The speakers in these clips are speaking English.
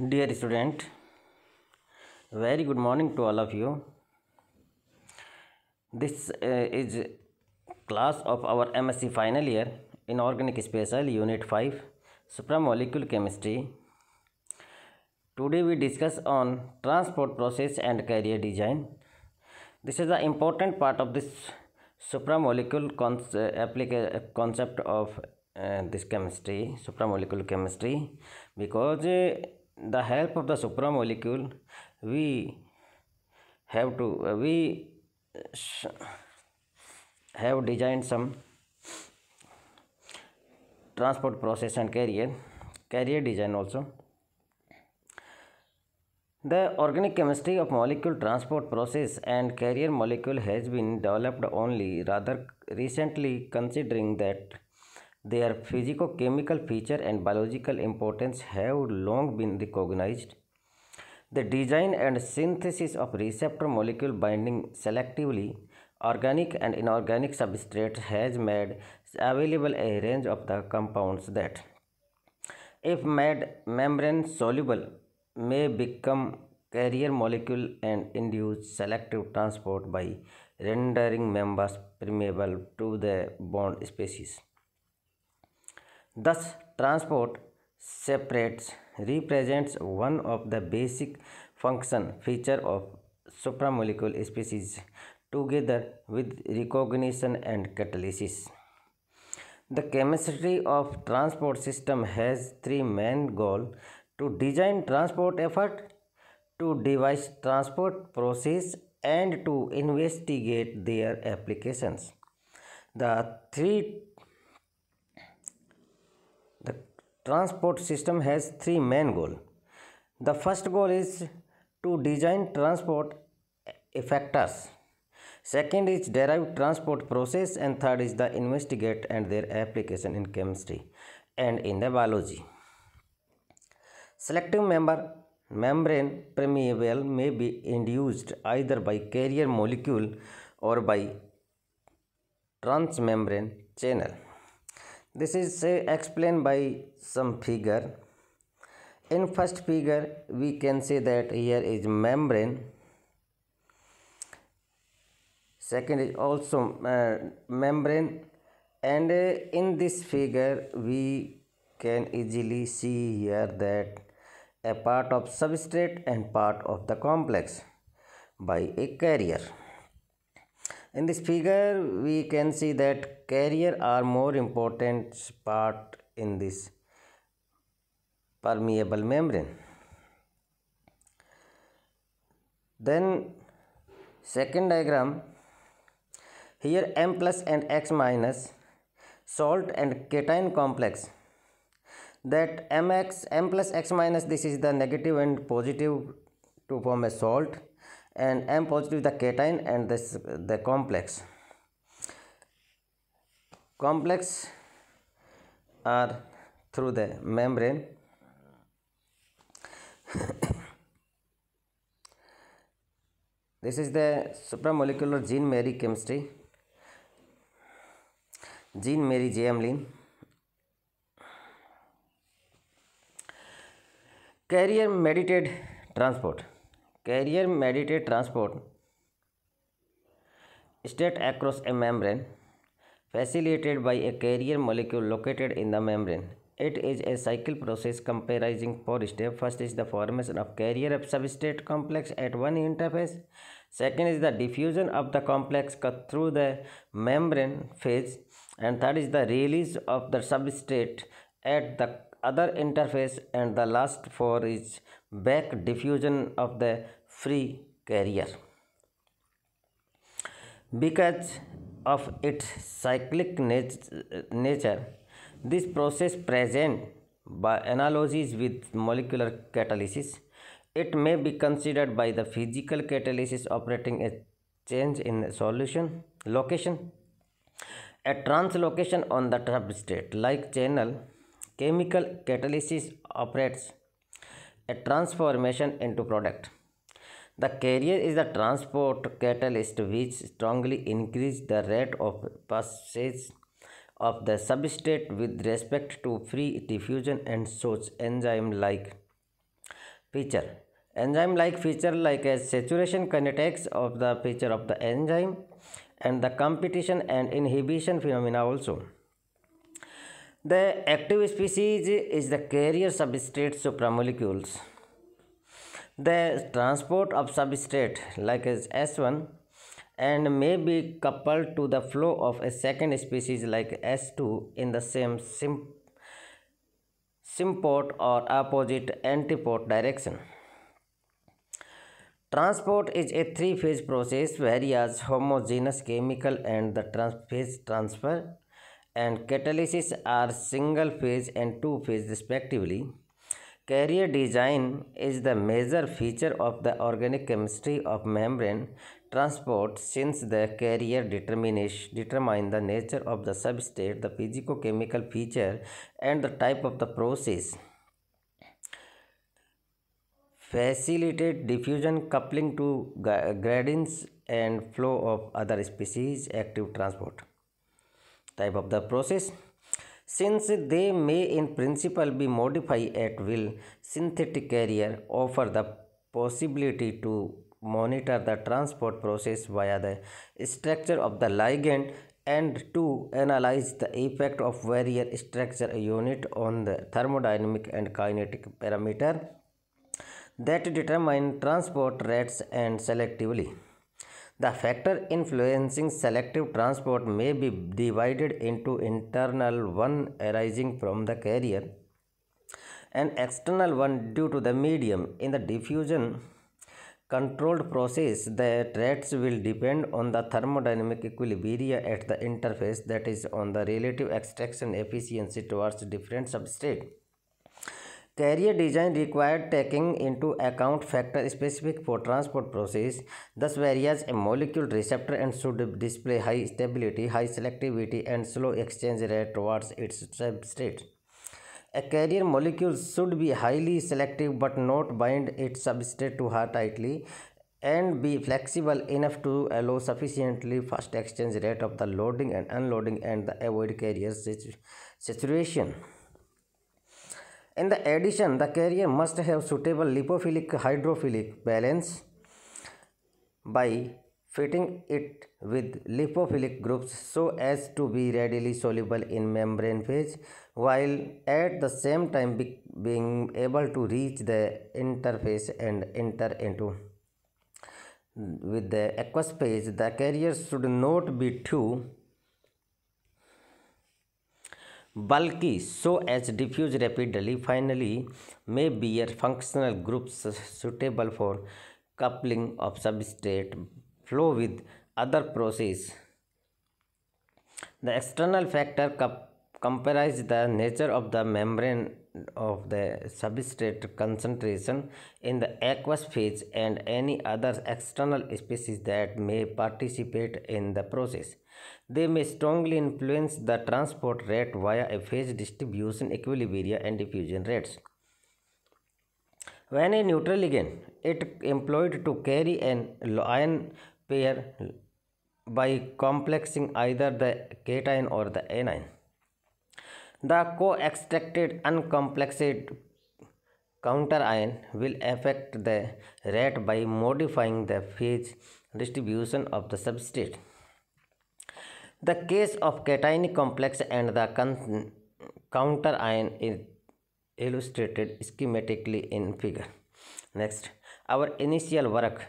dear student very good morning to all of you this uh, is class of our msc final year in organic special unit 5 supramolecular chemistry today we discuss on transport process and carrier design this is the important part of this supramolecular concept, uh, uh, concept of uh, this chemistry supramolecular chemistry because uh, the help of the supramolecule we have to uh, we have designed some transport process and carrier carrier design also the organic chemistry of molecule transport process and carrier molecule has been developed only rather recently considering that their chemical, feature and biological importance have long been recognized. The design and synthesis of receptor molecule binding selectively organic and inorganic substrates has made available a range of the compounds that if made membrane soluble may become carrier molecule and induce selective transport by rendering members permeable to the bond species. Thus, transport separates represents one of the basic function feature of supramolecular species together with recognition and catalysis. The chemistry of transport system has three main goals to design transport effort, to devise transport process and to investigate their applications. The three transport system has three main goals. The first goal is to design transport effectors. Second is derive transport process and third is the investigate and their application in chemistry and in the biology. Selective member membrane permeable may be induced either by carrier molecule or by transmembrane channel. This is explained by some figure. In first figure, we can say that here is membrane. Second is also uh, membrane. And uh, in this figure, we can easily see here that a part of substrate and part of the complex by a carrier in this figure we can see that carrier are more important part in this permeable membrane then second diagram here m plus and x minus salt and cation complex that mx m plus x minus this is the negative and positive to form a salt and m positive the cation and this the complex complex are through the membrane this is the supramolecular gene mary chemistry gene mary jamlin carrier mediated transport Carrier mediated transport state across a membrane facilitated by a carrier molecule located in the membrane. It is a cycle process comprising four steps. First is the formation of carrier substrate complex at one interface. Second is the diffusion of the complex through the membrane phase. And third is the release of the substrate at the other interface. And the last four is back diffusion of the free carrier because of its cyclic nat nature this process present by analogies with molecular catalysis it may be considered by the physical catalysis operating a change in the solution location a translocation on the substrate like channel chemical catalysis operates a transformation into product the carrier is the transport catalyst which strongly increases the rate of passage of the substrate with respect to free diffusion and such enzyme like feature. Enzyme like feature like a saturation kinetics of the feature of the enzyme and the competition and inhibition phenomena also. The active species is the carrier substrate supramolecules. The transport of substrate like S1 and may be coupled to the flow of a second species like S2 in the same sim symport or opposite antipode direction. Transport is a three-phase process whereas homogeneous chemical and the trans phase transfer and catalysis are single phase and two phase respectively. Carrier design is the major feature of the organic chemistry of membrane transport since the carrier determine the nature of the substrate, the physicochemical feature and the type of the process. Facilitate diffusion coupling to gradients and flow of other species active transport. Type of the process since they may in principle be modified at will, synthetic carrier offer the possibility to monitor the transport process via the structure of the ligand and to analyze the effect of various structure unit on the thermodynamic and kinetic parameter that determine transport rates and selectively the factor influencing selective transport may be divided into internal one arising from the carrier and external one due to the medium. In the diffusion controlled process, the rates will depend on the thermodynamic equilibrium at the interface that is on the relative extraction efficiency towards different substrate. Carrier design required taking into account factors specific for transport process, thus varies a molecule receptor and should display high stability, high selectivity and slow exchange rate towards its substrate. A carrier molecule should be highly selective but not bind its substrate too hard tightly and be flexible enough to allow sufficiently fast exchange rate of the loading and unloading and the avoid carrier saturation. In the addition, the carrier must have suitable lipophilic hydrophilic balance by fitting it with lipophilic groups so as to be readily soluble in membrane phase while at the same time be being able to reach the interface and enter into with the aqueous phase the carrier should not be too bulky so as diffuse rapidly finally may be a functional groups suitable for coupling of substrate flow with other process the external factor compares the nature of the membrane of the substrate concentration in the aqueous phase and any other external species that may participate in the process they may strongly influence the transport rate via a phase distribution equilibria and diffusion rates. When a neutral ligand, it employed to carry an ion pair by complexing either the cation or the anion. The co-extracted uncomplexed counter ion will affect the rate by modifying the phase distribution of the substrate. The case of cationic complex and the counter ion is illustrated schematically in figure. Next, our initial work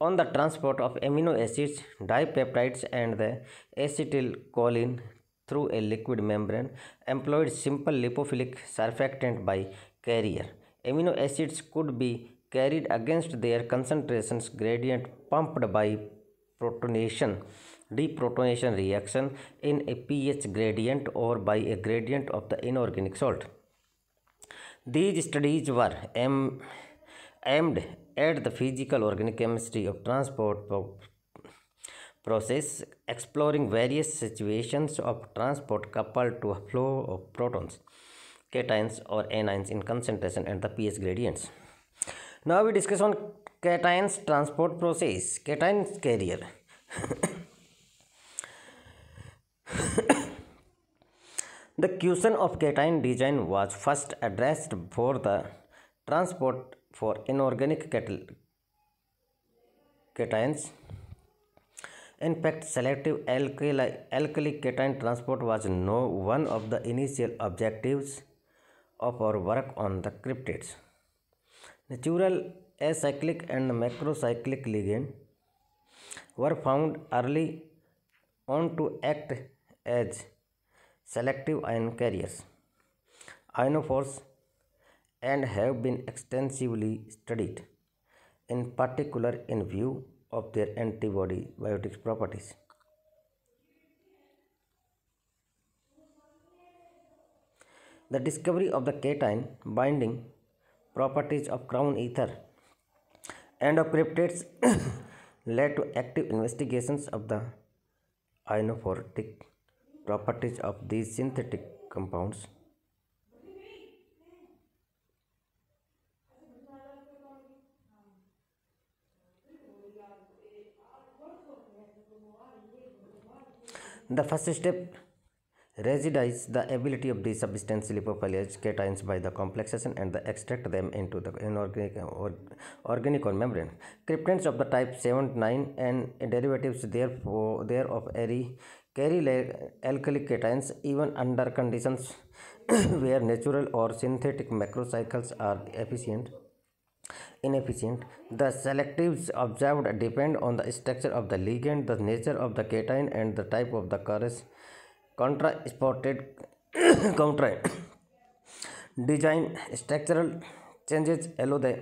on the transport of amino acids, dipeptides and the acetylcholine through a liquid membrane employed simple lipophilic surfactant by carrier. Amino acids could be carried against their concentrations gradient pumped by protonation deprotonation reaction in a pH gradient or by a gradient of the inorganic salt. These studies were aim, aimed at the physical organic chemistry of transport process exploring various situations of transport coupled to a flow of protons, cations or anions in concentration and the pH gradients. Now we discuss on cations transport process, cation carrier. The question of cation design was first addressed for the transport for inorganic cations. In fact, selective alkali alkali cation transport was no one of the initial objectives of our work on the cryptids. Natural acyclic and macrocyclic ligand were found early on to act as selective ion carriers, ionophores, and have been extensively studied, in particular in view of their antibody biotic properties. The discovery of the cation binding properties of crown ether and of cryptates led to active investigations of the ionophoric properties of these synthetic compounds The first step residize the ability of these substances lipophilia cations by the complexation and the extract them into the inorganic or organic or membrane. Cryptans of the type 7, 9 and derivatives therefore thereof are carry alkali cations even under condition where natural or synthetic macrocycles are efficient inefficient the selective observe depend on the structure of the ligand the nature of the cation and the type of the course contra spotted counterion design structural changes allow the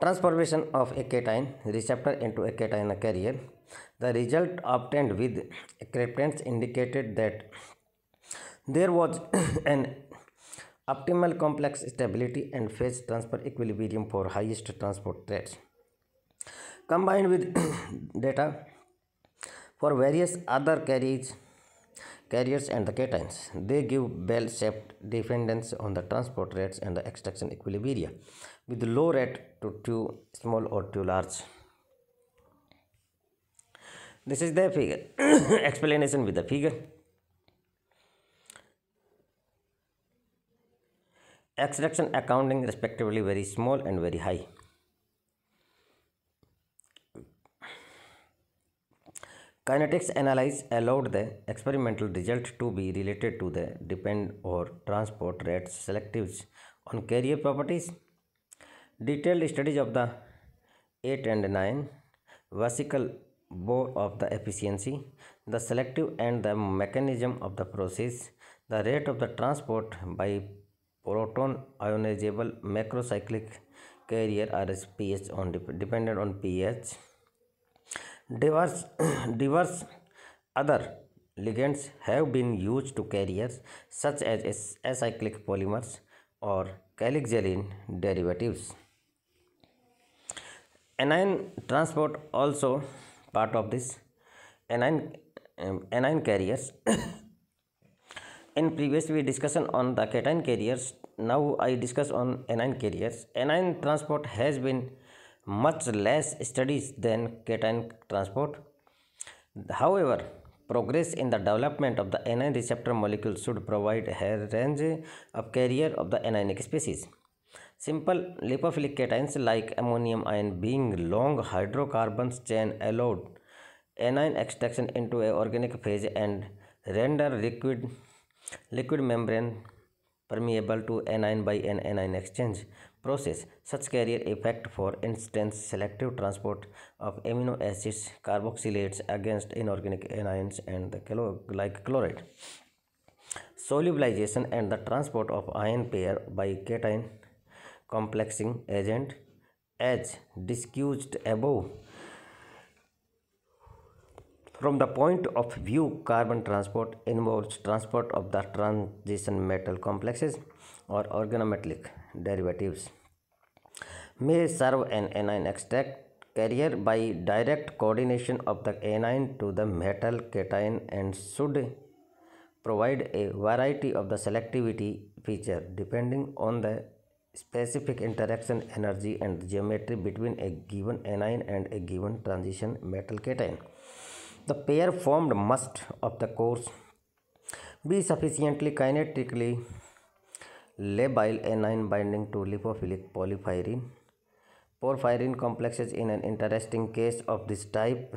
transformation of a cation receptor into a cation carrier The result obtained with acceptance indicated that there was an optimal complex stability and phase transfer equilibrium for highest transport rates. Combined with data for various other carriers, carriers and the cations, they give bell-shaped dependence on the transport rates and the extraction equilibria with low rate to too small or too large. This is the figure explanation with the figure extraction accounting respectively very small and very high kinetics analyze allowed the experimental result to be related to the depend or transport rate selective on carrier properties detailed studies of the eight and nine vesicle Both of the efficiency, the selective and the mechanism of the process, the rate of the transport by proton ionizable macrocyclic carrier are pH on dependent on pH. Diverse, diverse other ligands have been used to carriers such as acyclic polymers or calixarene derivatives. Anion transport also part of this anion, um, anion carriers. In previous we discussion on the cation carriers, now I discuss on anion carriers. Anion transport has been much less studies than cation transport. However, progress in the development of the anion receptor molecule should provide a range of carrier of the anionic species. Simple lipophilic cations like ammonium ion being long hydrocarbons chain allowed anion extraction into a organic phase and render liquid liquid membrane permeable to anion by an anion exchange process. Such carrier effect for instance selective transport of amino acids carboxylates against inorganic anions and the like chloride. Solubilization and the transport of ion pair by cation complexing agent as discussed above from the point of view carbon transport involves transport of the transition metal complexes or organometallic derivatives may serve an anion extract carrier by direct coordination of the anion to the metal cation and should provide a variety of the selectivity feature depending on the specific interaction energy and geometry between a given anion and a given transition metal cation. The pair formed must of the course be sufficiently kinetically labile anion binding to lipophilic polypyrene. Porphyrin complexes in an interesting case of this type.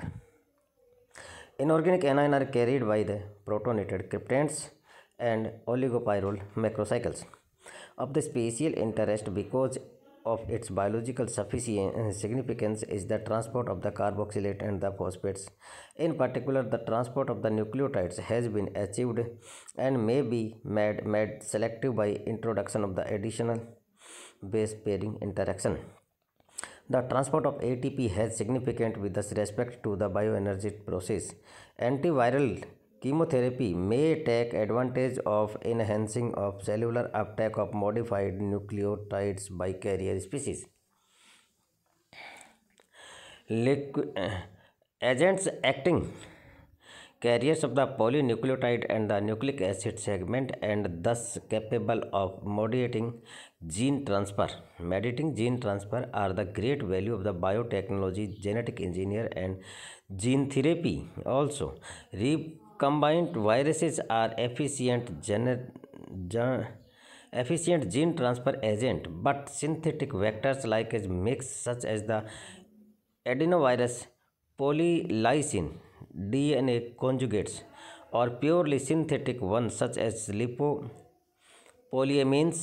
Inorganic anion are carried by the protonated cryptands and oligopyrrole macrocycles of the special interest because of its biological significance is the transport of the carboxylate and the phosphates. In particular, the transport of the nucleotides has been achieved and may be made, made selective by introduction of the additional base pairing interaction. The transport of ATP has significant with respect to the bioenergy process. Antiviral Chemotherapy may take advantage of enhancing of cellular uptake of modified nucleotides by carrier species. uh, agents acting carriers of the polynucleotide and the nucleic acid segment and thus capable of mediating gene transfer. Mediating gene transfer are the great value of the biotechnology, genetic engineer and gene therapy also. Re combined viruses are efficient efficient gene transfer agent but synthetic vectors like as mix such as the adenovirus polylysine dna conjugates or purely synthetic ones such as lipopolyamines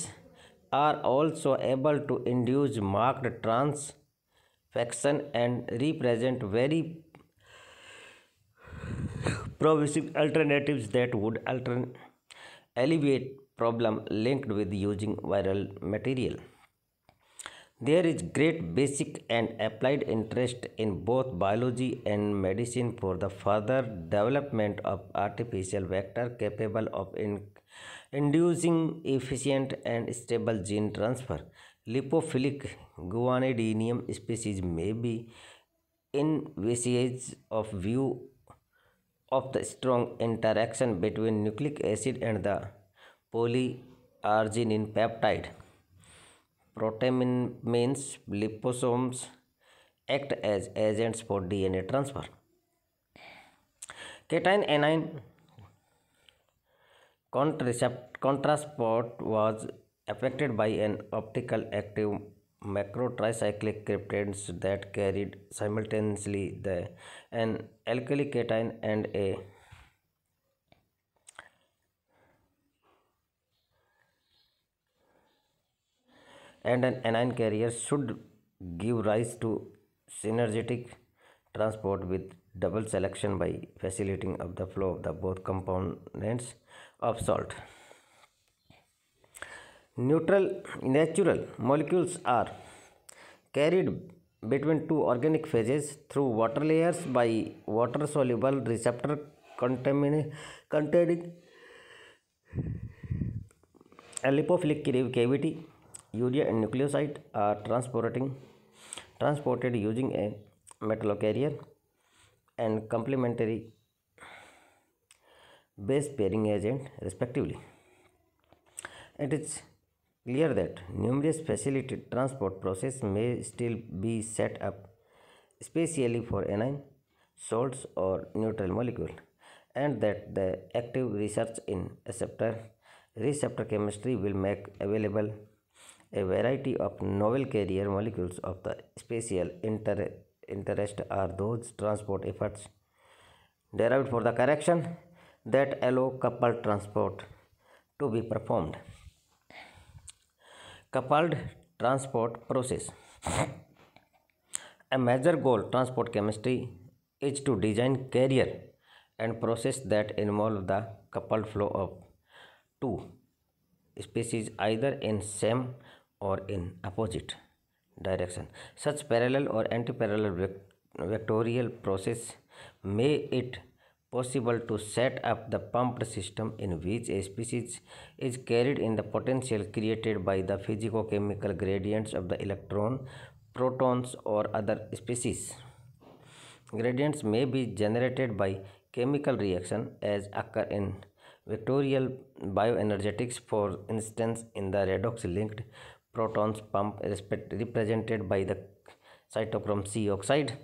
are also able to induce marked transfection and represent very Provisional alternatives that would altern- alleviate problem linked with using viral material. There is great basic and applied interest in both biology and medicine for the further development of artificial vector capable of in- inducing efficient and stable gene transfer. Lipophilic guanidinium species may be in visage of view of the strong interaction between nucleic acid and the polyarginine peptide. means liposomes act as agents for DNA transfer. Cation anion contrast contrasport was affected by an optical active macrotricyclic cryptands that carried simultaneously the, an alkali cation and a and an anion carrier should give rise to synergetic transport with double selection by facilitating of the flow of the both components of salt. Neutral natural molecules are carried between two organic phases through water layers by water soluble receptor containing lipophilic cavity. Urea and nucleoside are transporting transported using a metal carrier and complementary base pairing agent respectively. It is Clear that numerous facility transport process may still be set up specially for anion, salts or neutral molecule and that the active research in receptor receptor chemistry will make available a variety of novel carrier molecules of the special inter interest are those transport efforts derived for the correction that allow coupled transport to be performed coupled transport process a major goal transport chemistry is to design carrier and process that involve the coupled flow of two species either in same or in opposite direction such parallel or anti-parallel vectorial process may it possible to set up the pumped system in which a species is carried in the potential created by the physicochemical gradients of the electron, protons or other species. Gradients may be generated by chemical reaction as occur in vectorial bioenergetics for instance in the redox linked protons pump represented by the cytochrome C oxide.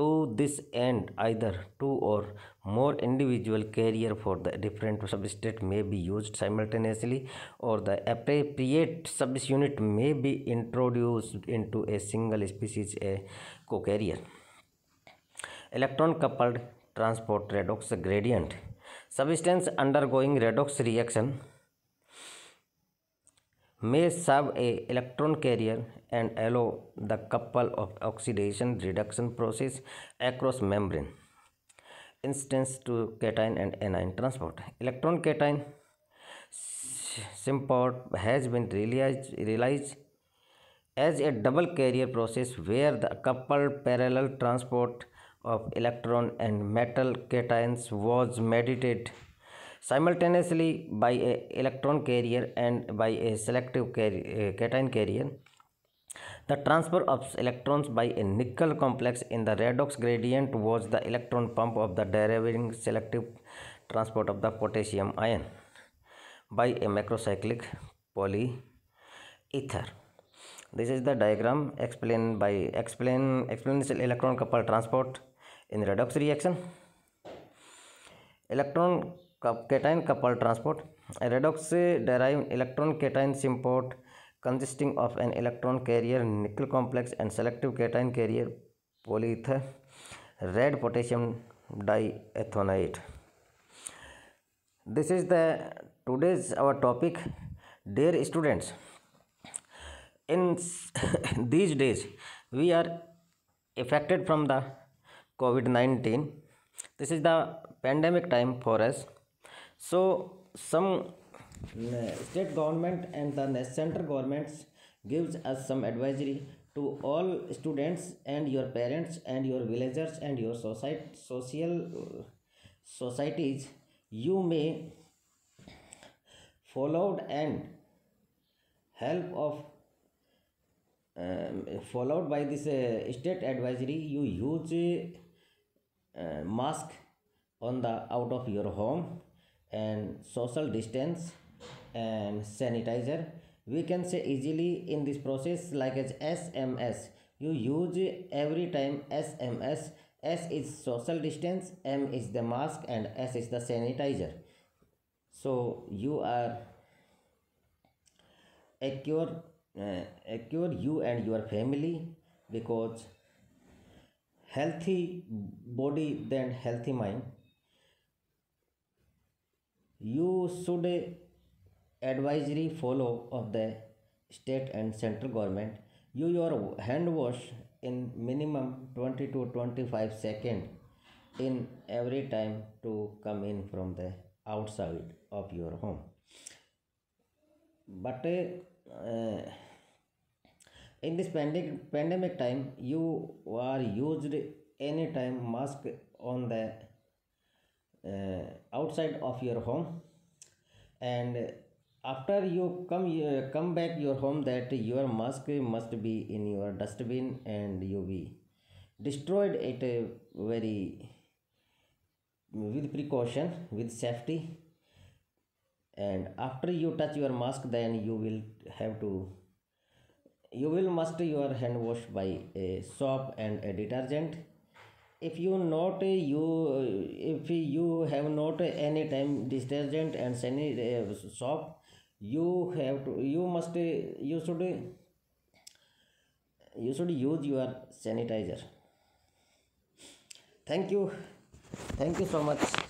To this end, either two or more individual carrier for the different substrate may be used simultaneously or the appropriate subunit may be introduced into a single species a cocarrier electron coupled transport redox gradient substance undergoing redox reaction may serve a electron carrier and allow the couple of oxidation reduction process across membrane instance to cation and anion transport. Electron cation symport has been realized, realized as a double carrier process where the coupled parallel transport of electron and metal cations was mediated simultaneously by a electron carrier and by a selective cation carrier the transfer of electrons by a nickel complex in the redox gradient was the electron pump of the deriving selective transport of the potassium ion by a macrocyclic polyether. This is the diagram explained by explain explanation electron couple transport in redox reaction. Electron cation couple transport. A redox derived electron cation import consisting of an electron carrier nickel complex and selective cation carrier polyether red potassium diethonite this is the today's our topic dear students in these days we are affected from the covid-19 this is the pandemic time for us so some state government and the center governments gives us some advisory to all students and your parents and your villagers and your society social societies you may followed and help of um, followed by this uh, state advisory you use uh, mask on the out of your home and social distance and sanitizer we can say easily in this process like as sms you use every time sms s is social distance m is the mask and s is the sanitizer so you are acure uh, acure you and your family because healthy body then healthy mind you should advisory follow of the state and central government use your hand wash in minimum 20 to 25 second in every time to come in from the outside of your home but uh, in this pandemic pandemic time you are used anytime mask on the uh, outside of your home and after you come uh, come back your home that your mask must be in your dustbin and you be destroyed at a uh, very with precaution with safety and after you touch your mask then you will have to you will must your hand wash by a soap and a detergent if you not uh, you if you have not any time detergent and any uh, soap you have to you must you should you should use your sanitizer thank you thank you so much